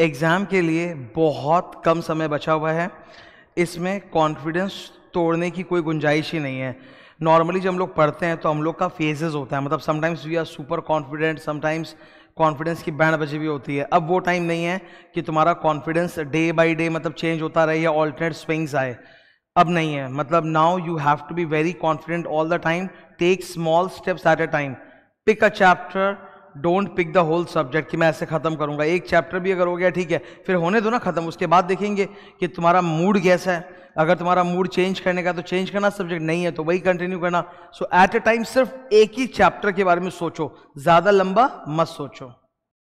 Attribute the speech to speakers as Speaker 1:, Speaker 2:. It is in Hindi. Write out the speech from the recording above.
Speaker 1: एग्ज़ाम के लिए बहुत कम समय बचा हुआ है इसमें कॉन्फिडेंस तोड़ने की कोई गुंजाइश ही नहीं है नॉर्मली जब हम लोग पढ़ते हैं तो हम लोग का फेजेस होता है मतलब sometimes we are super confident sometimes confidence की बैंड बजी भी होती है अब वो टाइम नहीं है कि तुम्हारा कॉन्फिडेंस डे बाई डे मतलब चेंज होता रहे या ऑल्टरनेट स्विंग्स आए अब नहीं है मतलब now you have to be very confident all the time take small steps at a time pick a chapter don't pick the whole subject कि मैं ऐसे ख़त्म करूंगा एक चैप्टर भी अगर हो गया ठीक है फिर होने दो ना ख़त्म उसके बाद देखेंगे कि तुम्हारा मूड कैसा है अगर तुम्हारा मूड चेंज करने का तो चेंज करना सब्जेक्ट नहीं है तो वही कंटिन्यू करना सो एट ए टाइम सिर्फ एक ही चैप्टर के बारे में सोचो ज़्यादा लंबा मत सोचो